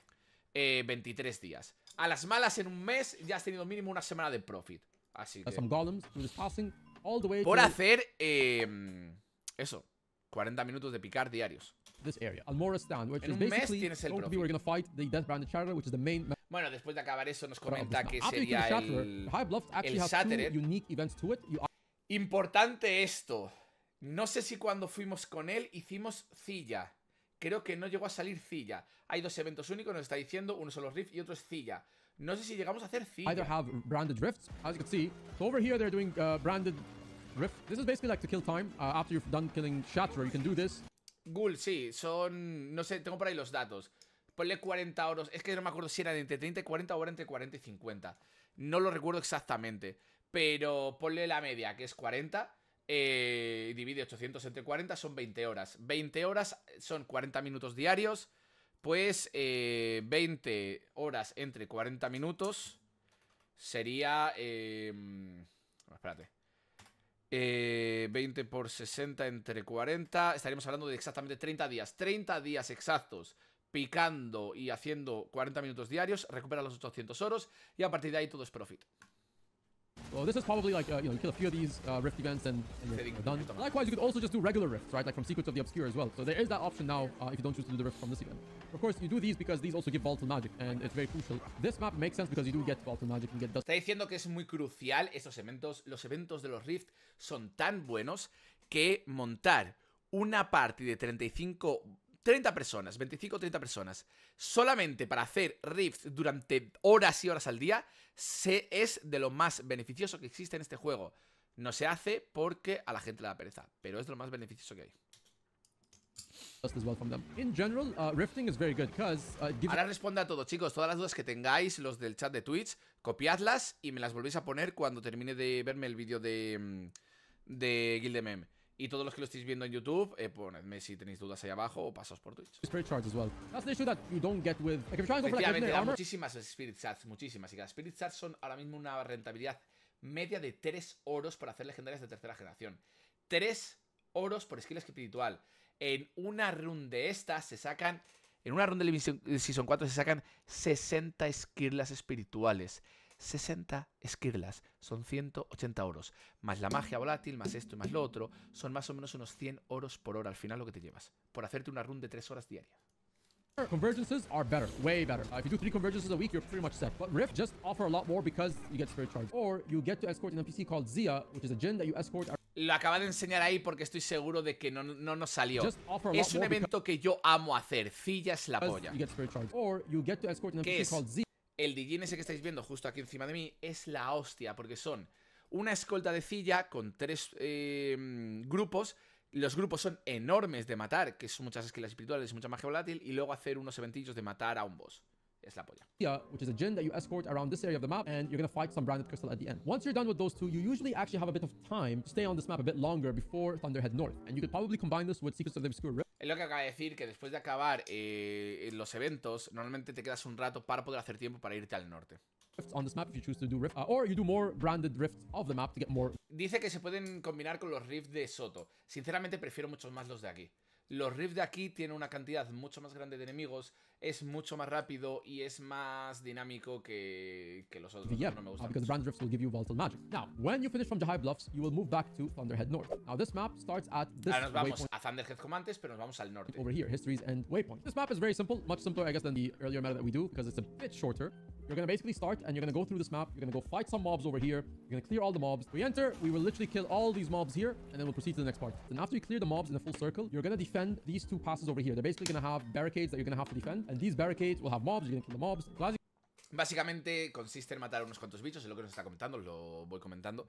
23 eh, días. A las malas, en un mes, ya has tenido mínimo una semana de profit. Así que... Por hacer... Em, eso. 40 minutos de picar diarios.
en un mes tienes el
Bueno, después de acabar eso nos comenta pues, que sería el, el Shattered. Importante esto. No sé si cuando fuimos con él hicimos Cilla. Creo que no llegó a salir Cilla. Hay dos eventos únicos, nos está diciendo, uno son los Rift y otro es Cilla. No sé si llegamos a hacer Cilla. Either have
branded rifts, as you can see. over here they're doing uh, branded This is basically like to kill time. Uh, after you've done killing Shatter, you can do this.
Ghoul, sí, son... No sé, tengo por ahí los datos. Ponle 40 horas, Es que no me acuerdo si eran entre 30 y 40 o entre 40 y 50. No lo recuerdo exactamente. Pero ponle la media, que es 40. Eh, divide 800 entre 40, son 20 horas. 20 horas son 40 minutos diarios. Pues 20 eh, horas entre 40 minutos sería... Eh, espérate. Eh, 20 por 60 entre 40. Estaríamos hablando de exactamente 30 días. 30 días exactos picando y haciendo 40 minutos diarios. Recupera los 800 oros y a partir de ahí todo es profit.
So this is probably like, uh, you know, you kill a few of these uh, Rift events and, and you're done. Likewise, you could also just do regular Rifts, right? Like from Secrets of the Obscure as well. So there is that option now uh, if you don't choose to do the Rift from this event. Of course, you do these because these also give Volatile Magic and it's very crucial. This map makes sense because you do get Volatile Magic and get
Dust. Está diciendo que es muy crucial estos eventos. Los eventos de los Rift son tan buenos que montar una party de 35 30 personas, 25 o 30 personas, solamente para hacer rifts durante horas y horas al día, se, es de lo más beneficioso que existe en este juego. No se hace porque a la gente le da pereza, pero es de lo más beneficioso que hay.
Uh, uh, Ahora
responde a todo, chicos. Todas las dudas que tengáis, los del chat de Twitch, copiadlas y me las volvéis a poner cuando termine de verme el vídeo de, mm, de y todos los que lo estéis viendo en YouTube, eh, ponedme si tenéis dudas ahí abajo o pasos por Twitch.
Spirit Shards as well. get with...
muchísimas Spirit Shards, muchísimas. Y las Spirit Shards son ahora mismo una rentabilidad media de 3 oros para hacer legendarias de tercera generación. 3 oros por skill espiritual. En una run de estas se sacan... En una run de Season 4 se sacan 60 esquirlas espirituales. 60 esquirlas, son 180 oros, más la magia volátil, más esto y más lo otro, son más o menos unos 100 oros por hora al final lo que te llevas, por hacerte una run de 3 horas diaria. lo acaba de enseñar ahí porque estoy seguro de que no, nos salió. Es un evento que yo amo hacer. sillas la polla.
¿Qué es?
El en ese que estáis viendo justo aquí encima de mí es la hostia, porque son una escolta de silla con tres eh, grupos. Los grupos son enormes de matar, que son muchas esquilas espirituales y mucha magia volátil, y luego hacer unos eventillos de matar a un boss. es la polla.
which is a djinn that you escort around this area of the map, and you're gonna fight some branded crystal at the end. Once you're done with those two, you usually actually have a bit of time to stay on this map a bit longer before Thunderhead North, and you could probably combine this with Secrets of the Obscure Rift.
Es lo que acaba de decir, que después de acabar eh, los eventos, normalmente te quedas un rato para poder hacer tiempo para irte al norte. on this
map if you choose to do rift, uh, or you do more branded rifts of the map to get more.
Dice que se pueden combinar con los rifts de Soto. Sinceramente prefiero muchos más los de aquí. Los riffs de aquí tienen una cantidad mucho más grande de enemigos, es mucho más rápido y es más dinámico que, los otros. Yeah, no me Rifts
will give you volatile magic. Now, when you finish from Jahai Bluffs, you will move back to Thunderhead North. Now, this map starts at this Ahora nos vamos waypoint. a
Thunderhead como antes, pero nos vamos al norte.
Over here, Histories and waypoints. This map is very simple, much simpler, I guess, than the earlier map that we do, because it's a bit shorter. You're going to basically start and you're going to go through this map. You're going to go fight some mobs over here. You're going to clear all the mobs. We enter. We will literally kill all these mobs here and then we'll proceed to the next part. Then after you clear the mobs in a full circle, you're going to defend these two passes over here. They're basically going to have barricades that you're going to have to defend. And these barricades will have mobs. You're going to kill the mobs.
Básicamente consiste en matar unos cuantos bichos, es lo que nos está comentando, lo voy comentando.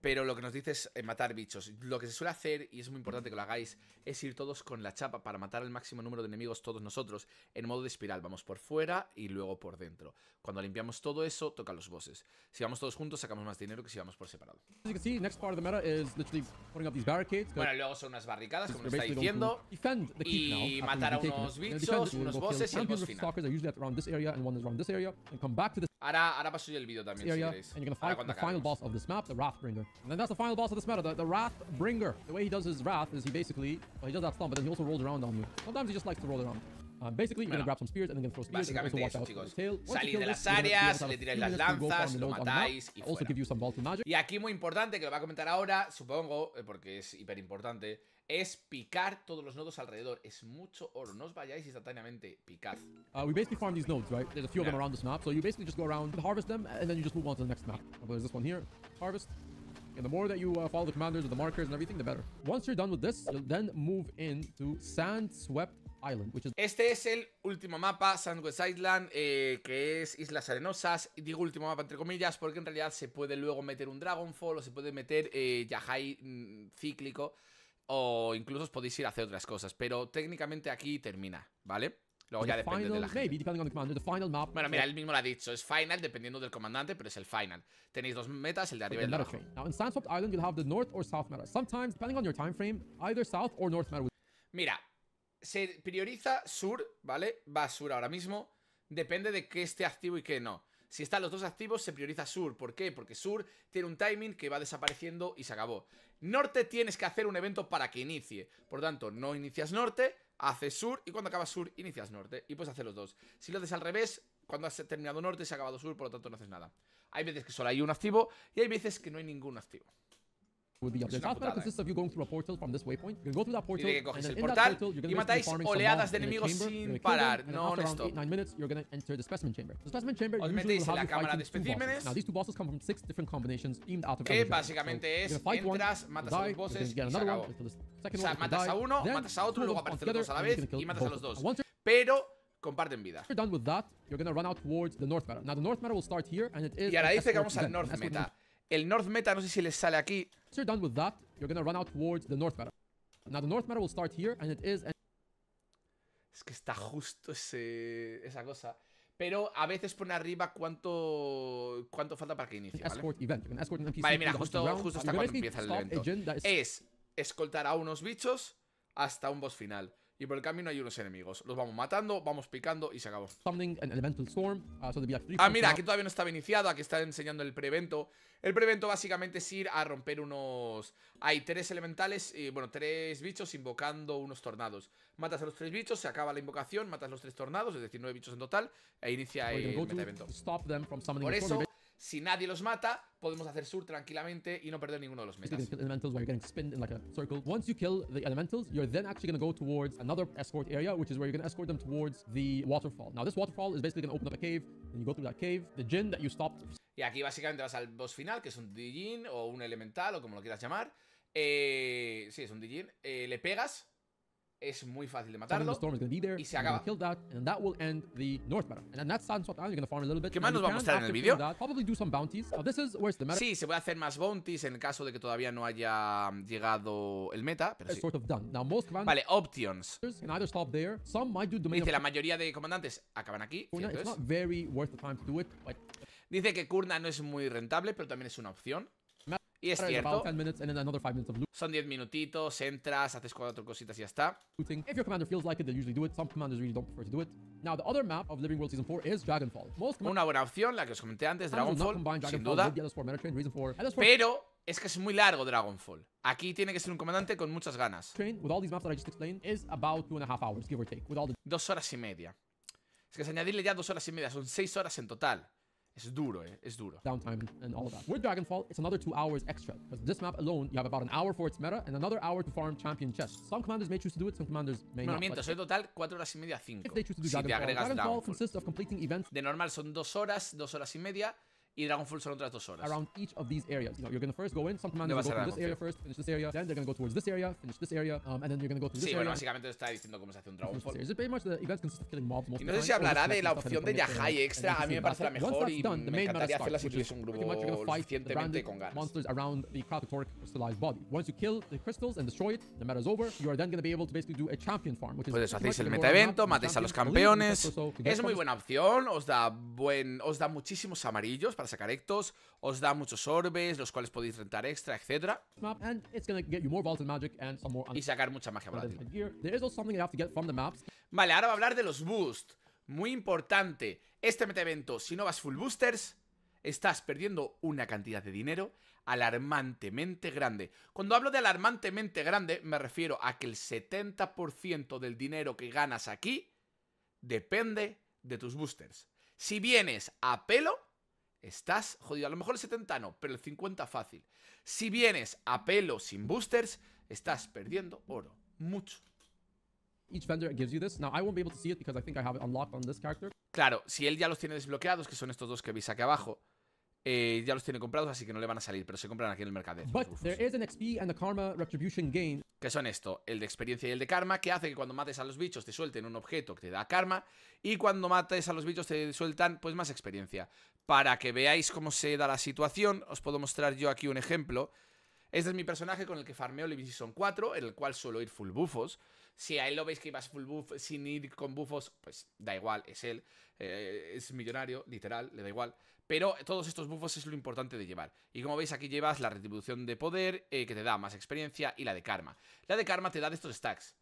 Pero lo que nos dice es eh, matar bichos. Lo que se suele hacer, y es muy importante que lo hagáis, es ir todos con la chapa para matar al máximo número de enemigos todos nosotros en modo de espiral. Vamos por fuera y luego por dentro. Cuando limpiamos todo eso, toca los bosses. Si vamos todos juntos, sacamos más dinero que si vamos por separado.
Bueno,
luego son unas barricadas, como nos está diciendo. Y matar a unos bichos, unos bosses y el final. Ahora, ahora paso yo el vídeo también, si queréis. And you're gonna fight the final
boss of this map, the Wrathbringer. And then that's the final boss of this meta, the, the Wrathbringer. The way he does his Wrath is he basically, well, he does that stomp, but then he also rolls around on you. Sometimes he just likes to roll around. Um, basically, you're bueno, gonna grab some spears and then throw spears. Básicamente eso, chicos. Salid de las áreas, le tiráis las lanzas, lo matáis y fuera.
Y aquí muy importante, que lo va a comentar ahora, supongo, eh, porque es hiper importante, es picar todos los nodos alrededor. Es mucho oro. No os vayáis instantáneamente. picaz.
Uh, we basically farm these nodes, right? There's a few of them around this map. So you basically just go around, harvest them, and then you just move on to the next map. there's this one here. Harvest. And the more that you uh, follow the commanders and the markers and everything, the better. Once you're done with this, then move into Sand-Swept Island, which is...
Este es el último mapa, Sandwich Island, eh, que es Islas Arenosas. Digo último mapa entre comillas porque en realidad se puede luego meter un Dragonfall o se puede meter eh, Yahai mm, cíclico o incluso os podéis ir a hacer otras cosas, pero técnicamente aquí termina, ¿vale? Luego ya depende de la bueno, mira, él mismo lo ha dicho. Es final dependiendo del comandante, pero es el final. Tenéis dos metas, el de arriba y el de abajo. Mira, se prioriza sur, ¿vale? Va sur ahora mismo. Depende de que esté activo y que no. Si están los dos activos, se prioriza sur. ¿Por qué? Porque sur tiene un timing que va desapareciendo y se acabó. Norte tienes que hacer un evento para que inicie. Por tanto, no inicias norte, haces sur y cuando acabas sur inicias norte. Y puedes haces los dos. Si lo haces al revés, cuando has terminado norte se ha acabado sur, por lo tanto no haces nada. Hay veces que solo hay un activo y hay veces que no hay ningún activo.
With the consiste Path consists of you going through a portal from this waypoint. portal, el portal y matáis oleadas de enemigos sin parar, no minutes, you're enter the specimen chamber. The specimen chamber Os metéis la cámara de especímenes. Now these two bosses come from six different combinations Que básicamente es entras, matas a los bosses O sea, matas a uno, matas a otro, luego aparecen los dos a la vez y matas a los dos.
Pero comparten vida.
y ahora dice que vamos al North Meta. El North Meta, no sé si les sale aquí, Once you're done with that, you're gonna run out towards the north meadow. Now the north meadow will start here and it is...
Es que está justo ese, esa cosa. Pero a veces pone arriba cuánto cuánto falta para que inicie, ¿vale?
vale, mira, justo, justo hasta cuando empieza el evento. Es
escoltar a unos bichos hasta un boss final y por el camino hay unos enemigos. Los vamos matando, vamos picando y se acabó.
Uh, ah, mira, aquí
todavía no estaba iniciado, aquí está enseñando el prevento. El prevento básicamente es ir a romper unos... Hay tres elementales, y, eh, bueno, tres bichos invocando unos tornados. Matas a los tres bichos, se acaba la invocación, matas los tres tornados, es decir, nueve bichos en total, e inicia el evento. Por eso... Si nadie los mata, podemos hacer sur tranquilamente y no perder ninguno de los metas.
elementals in like circle. Once you kill the elementals, you're then actually going to go towards another escort area, which is where you're going to escort them towards the waterfall. Now, this waterfall is basically going to open up a cave, and you go through that cave. The gin that you stopped...
Y aquí básicamente vas al boss final, que es un djinn o un elemental o como lo quieras llamar. Eh, sí, es un djinn. Eh, le pegas es muy fácil de matarlo
y se acaba. ¿Qué más nos va a mostrar en el vídeo? Sí,
se puede hacer más bounties en el caso de que todavía no haya llegado el meta, pero sí. Vale, options. Dice, la mayoría de comandantes acaban aquí. Dice que Kurna no es muy rentable, pero también es una opción. Y es cierto. Son 10 minutitos, entras, haces cuatro cositas y ya está. Una buena opción, la que os comenté antes, Dragonfall, sin duda. Pero es que es muy largo Dragonfall. Aquí tiene que ser un comandante con muchas ganas. Dos horas y media. Es que es añadirle ya dos horas y media, son seis horas en total. It's duro, eh? It's duro.
Downtime and all that. With Dragonfall, it's another two hours extra. Because this map alone, you have about an hour for its meta and another hour to farm champion chests. Some commanders may choose to do it, some commanders may no, not. No, miento, soy
total cuatro horas y media, cinco. If they choose to do si Dragonfall, Dragonfall downfall. consists of completing events. De normal son dos horas, dos horas y media. y Dragonfall son otras dos horas.
Around each of these areas. You know, you're gonna first go in, some commanders no go this area first, finish this area, then they're gonna go towards this area, finish this area, um, and then you're gonna go through this sí, area. Sí, bueno, básicamente
está diciendo cómo se hace un Dragonfall.
Y no sé si hablará de la opción de Yahai extra, a mí me parece la mejor y me encantaría hacerla si tuviese un grupo suficientemente con ganas. Monsters around the Kratotork crystallized body. Once you kill the crystals and destroy it, the meta is over. You are then gonna be able to basically do a champion farm, which is Pues eso, hacéis el meta evento, matáis a los campeones. Es muy buena
opción, os da buen os da muchísimos amarillos para Sacarectos Ectos, os da muchos orbes, los cuales podéis rentar extra, etc. Y sacar mucha magia volátil. Vale, ahora va a hablar de los boosts. Muy importante, este metevento, si no vas full boosters, estás perdiendo una cantidad de dinero alarmantemente grande. Cuando hablo de alarmantemente grande, me refiero a que el 70% del dinero que ganas aquí depende de tus boosters. Si vienes a pelo, Estás jodido. A lo mejor el 70 no, pero el 50 fácil. Si vienes a pelo sin boosters, estás perdiendo oro. Mucho. Claro, si él ya los tiene desbloqueados, que son estos dos que veis aquí abajo, eh, ya los tiene comprados, así que no le van a salir, pero se compran aquí en el mercader. Que son esto, el de experiencia y el de karma, que hace que cuando mates a los bichos te suelten un objeto que te da karma, y cuando mates a los bichos te sueltan pues más experiencia para que veáis cómo se da la situación, os puedo mostrar yo aquí un ejemplo. Este es mi personaje con el que farmeo Living Season 4, en el cual suelo ir full bufos. Si a él lo veis que ibas full buff sin ir con bufos, pues da igual, es él. Eh, es millonario, literal, le da igual. Pero todos estos bufos es lo importante de llevar. Y como veis aquí llevas la retribución de poder, eh, que te da más experiencia, y la de karma. La de karma te da de estos stacks.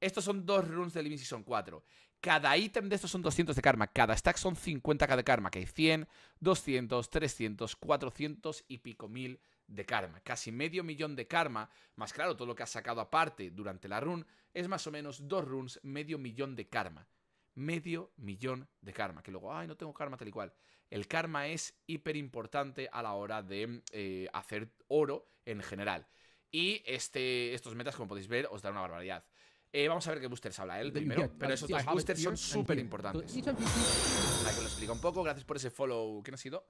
Estos son dos runes de Living Season 4. Cada ítem de estos son 200 de karma. Cada stack son 50k de karma, que hay 100, 200, 300, 400 y pico mil de karma. Casi medio millón de karma, más claro, todo lo que ha sacado aparte durante la run, es más o menos dos runs, medio millón de karma. Medio millón de karma. Que luego, ay, no tengo karma tal y cual. El karma es hiper importante a la hora de eh, hacer oro en general. Y este, estos metas, como podéis ver, os dan una barbaridad. Eh, vamos a ver qué boosters habla él primero. Pero esos boosters son súper importantes. Ahí que lo explico un poco. Gracias por ese follow. no ha sido?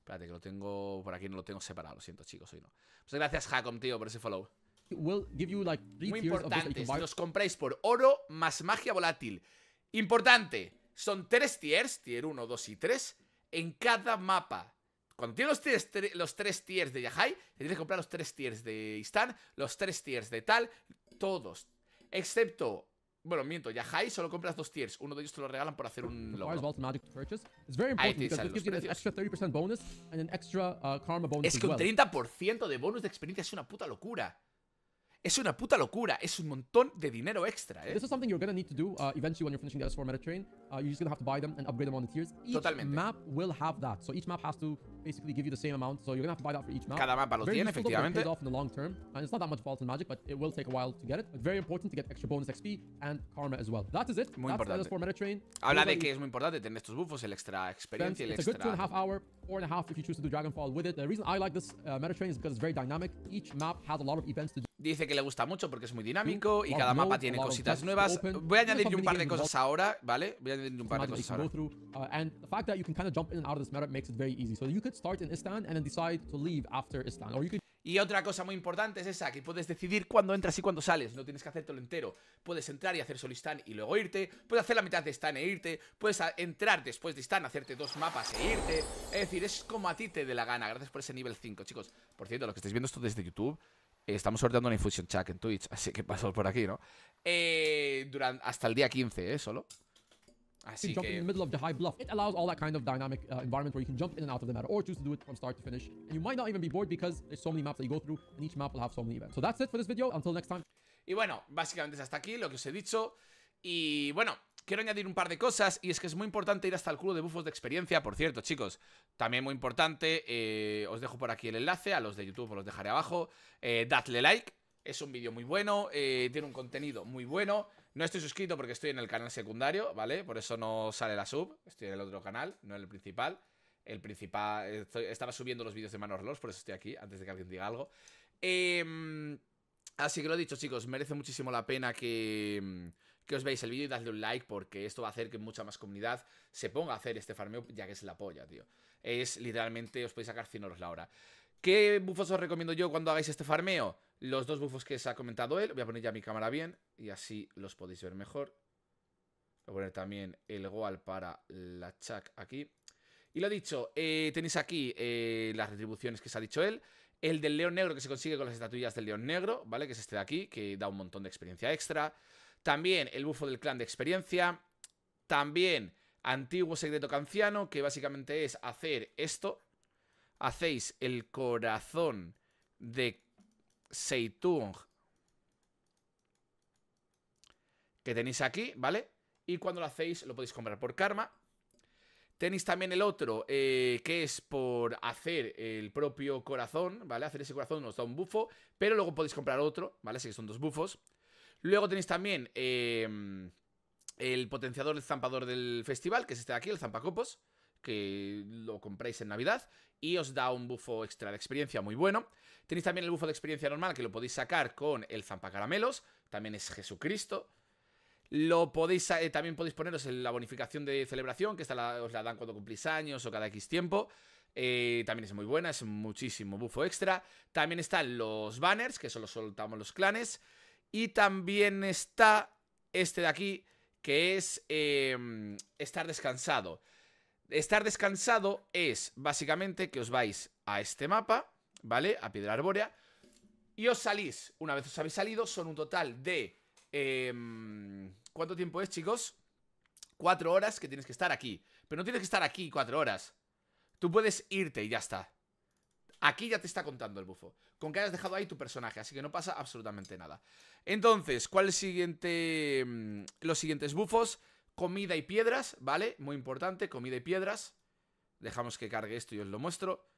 Espérate, que lo tengo por aquí, no lo tengo separado. Lo siento, chicos, hoy no. pues gracias, Jacob, tío, por ese follow. Muy importantes. Los compráis por oro más magia volátil. Importante. Son tres tiers, tier 1, 2 y 3, en cada mapa. Cuando tienes los tres, tiers de Yahai, tienes que comprar los tres tiers de Istan, los tres tiers de tal, todos, Excepto bueno, miento, ya High solo compras dos tiers. Uno de ellos te lo regalan por hacer un logro. Ahí te salen los precios. Uh, es que un 30% de bonus de experiencia es una puta locura. Es una puta locura, es un montón de dinero extra, ¿eh? This
is something you're going to need to do uh, eventually when you're finishing the S4 meta train. Uh, you're just going to have to buy them and upgrade them on the tiers. Each Totalmente. map will have that. So each map has to basically give you the same amount. So you're going to have to buy that for each map. Cada mapa lo very tiene, efectivamente. It off in the long term. And it's not that much fault in Magic, but it will take a while to get it. But very important to get extra bonus XP and karma as well. That is it. Muy That's for The S4 meta train. Habla de que
es muy importante tener estos buffos, el extra experiencia, el extra... It's a good two and a half
hour, four and a half if you choose to do Dragonfall with it. The reason I like this uh, meta is because it's very dynamic. Each map has a lot of events to do.
Dice que le gusta mucho porque es muy dinámico mm, y cada mapa tiene cositas nuevas. Voy a añadir un par de cosas ahora, ¿vale? Voy a añadir un par de cosas ahora. y otra cosa muy importante es esa, que puedes decidir cuándo entras y cuándo sales, no tienes que hacértelo entero. Puedes entrar y hacer solo stand y luego irte, puedes hacer la mitad de stand e irte, puedes entrar después de Stan, hacerte dos mapas e irte. Es decir, es como a ti te dé la gana. Gracias por ese nivel 5, chicos. Por cierto, lo que estáis viendo esto desde YouTube, Estamos sorteando una infusion chat en Twitch, así que pasó por aquí, ¿no? Eh, durante, hasta el día 15, ¿eh? Solo.
Así jump que... in the middle of the high bluff. It allows all that kind of dynamic uh, environment where you can jump in and out of the matter or choose to do it from start to finish. And you might not even be bored because there's so many maps that you go through and each map will have so many events. So that's it for this video. Until next time.
Y bueno, básicamente es hasta aquí lo que os he dicho. Y bueno, quiero añadir un par de cosas y es que es muy importante ir hasta el culo de bufos de experiencia, por cierto, chicos. También muy importante, eh, os dejo por aquí el enlace, a los de YouTube os los dejaré abajo. Eh, dadle like, es un vídeo muy bueno, eh, tiene un contenido muy bueno. No estoy suscrito porque estoy en el canal secundario, ¿vale? Por eso no sale la sub, estoy en el otro canal, no en el principal. El principal, estaba subiendo los vídeos de Manor reloj, por eso estoy aquí, antes de que alguien diga algo. Em, así que lo he dicho, chicos, merece muchísimo la pena que que os veáis el vídeo y dadle un like porque esto va a hacer que mucha más comunidad se ponga a hacer este farmeo ya que es la polla, tío. Es literalmente, os podéis sacar 100 euros la hora. ¿Qué bufos os recomiendo yo cuando hagáis este farmeo? Los dos bufos que se ha comentado él. Voy a poner ya mi cámara bien y así los podéis ver mejor. Voy a poner también el Goal para la Chak aquí. Y lo dicho, eh, tenéis aquí eh, las retribuciones que se ha dicho él. El del león negro que se consigue con las estatuillas del león negro, ¿vale? Que es este de aquí, que da un montón de experiencia extra. También el bufo del clan de experiencia. También antiguo secreto canciano, que básicamente es hacer esto. Hacéis el corazón de Seitung que tenéis aquí, ¿vale? Y cuando lo hacéis lo podéis comprar por karma. Tenéis también el otro, eh, que es por hacer el propio corazón, ¿vale? Hacer ese corazón nos da un bufo, pero luego podéis comprar otro, ¿vale? Así que son dos bufos. Luego tenéis también em, el potenciador, el zampador del festival, que es este de aquí, el zampacopos, que lo compráis en Navidad y os da un bufo extra de experiencia muy bueno. Tenéis también el bufo de experiencia normal, que lo podéis sacar con el zampacaramelos, también es Jesucristo. Lo podéis, eh, también podéis poneros en la bonificación de celebración, que esta os la dan cuando cumplís años o cada X tiempo. Eh, también es muy buena, es muchísimo bufo extra. También están los banners, que solo soltamos los clanes. Y también está este de aquí, que es em, estar descansado. Estar descansado es básicamente que os vais a este mapa, ¿vale? A Piedra Arbórea. Y os salís. Una vez os habéis salido, son un total de... Em, ¿Cuánto tiempo es, chicos? Cuatro horas que tienes que estar aquí. Pero no tienes que estar aquí cuatro horas. Tú puedes irte y ya está. Aquí ya te está contando el bufo. Con que hayas dejado ahí tu personaje, así que no pasa absolutamente nada. Entonces, ¿cuál es el siguiente? Mm, los siguientes bufos. Comida y piedras, ¿vale? Muy importante, comida y piedras. Dejamos que cargue esto y os lo muestro.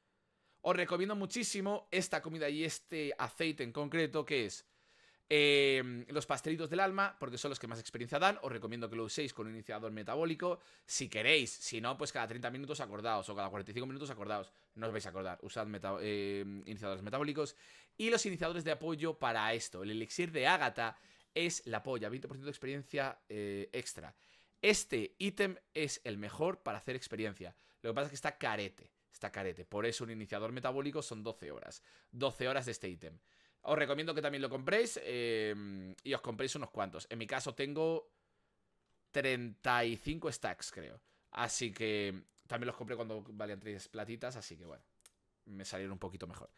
Os recomiendo muchísimo esta comida y este aceite en concreto, que es Em, los pastelitos del alma, porque son los que más experiencia dan. Os recomiendo que lo uséis con un iniciador metabólico. Si queréis, si no, pues cada 30 minutos acordaos o cada 45 minutos acordaos. No os vais a acordar. Usad em, iniciadores metabólicos. Y los iniciadores de apoyo para esto. El elixir de Ágata es la polla. 20% de experiencia eh, extra. Este ítem es el mejor para hacer experiencia. Lo que pasa es que está carete. Está carete. Por eso un iniciador metabólico son 12 horas. 12 horas de este ítem. Os recomiendo que también lo compréis em, y os compréis unos cuantos. En mi caso tengo 35 stacks, creo. Así que también los compré cuando valían tres platitas, así que bueno, me salieron un poquito mejor.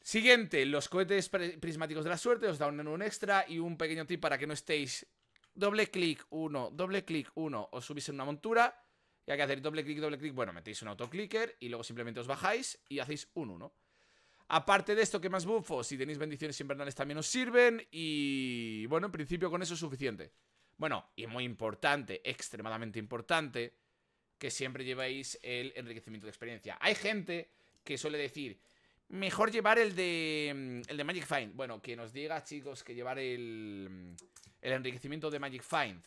Siguiente, los cohetes prismáticos de la suerte os dan un extra y un pequeño tip para que no estéis doble clic uno, doble clic uno. os subís en una montura y hay que hacer doble clic, doble clic, bueno, metéis un autoclicker y luego simplemente os bajáis y hacéis un uno. Aparte de esto, ¿qué más bufos? Si tenéis bendiciones invernales también os sirven. Y bueno, en principio con eso es suficiente. Bueno, y muy importante, extremadamente importante, que siempre llevéis el enriquecimiento de experiencia. Hay gente que suele decir, mejor llevar el de, mm, el de Magic Find. Bueno, que nos diga, chicos, que llevar el, mm, el enriquecimiento de Magic Find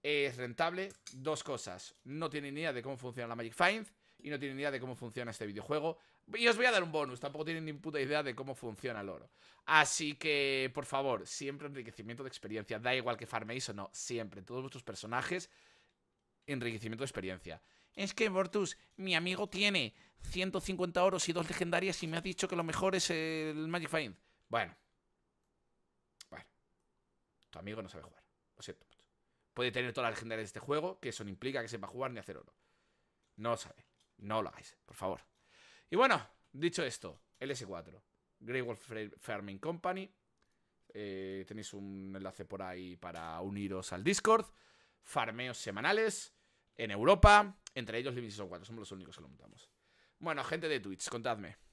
es rentable. Dos cosas, no tienen idea de cómo funciona la Magic Find y no tienen idea de cómo funciona este videojuego. Y os voy a dar un bonus, tampoco tienen ni puta idea de cómo funciona el oro. Así que, por favor, siempre enriquecimiento de experiencia. Da igual que farméis o no, siempre. Todos vuestros personajes, enriquecimiento de experiencia. Es que, Mortus, mi amigo tiene 150 oros y dos legendarias y me ha dicho que lo mejor es el Magic Find. Bueno. Bueno. Tu amigo no sabe jugar. Lo siento Puede tener todas las legendarias de este juego, que eso no implica que sepa jugar ni hacer oro. No lo sabe. No lo hagáis, por favor. Y bueno, dicho esto, LS4, Grey Wolf Farming Company. Eh, tenéis un enlace por ahí para uniros al Discord. Farmeos semanales en Europa. Entre ellos, Living 4. Somos los únicos que lo montamos. Bueno, gente de Twitch, contadme.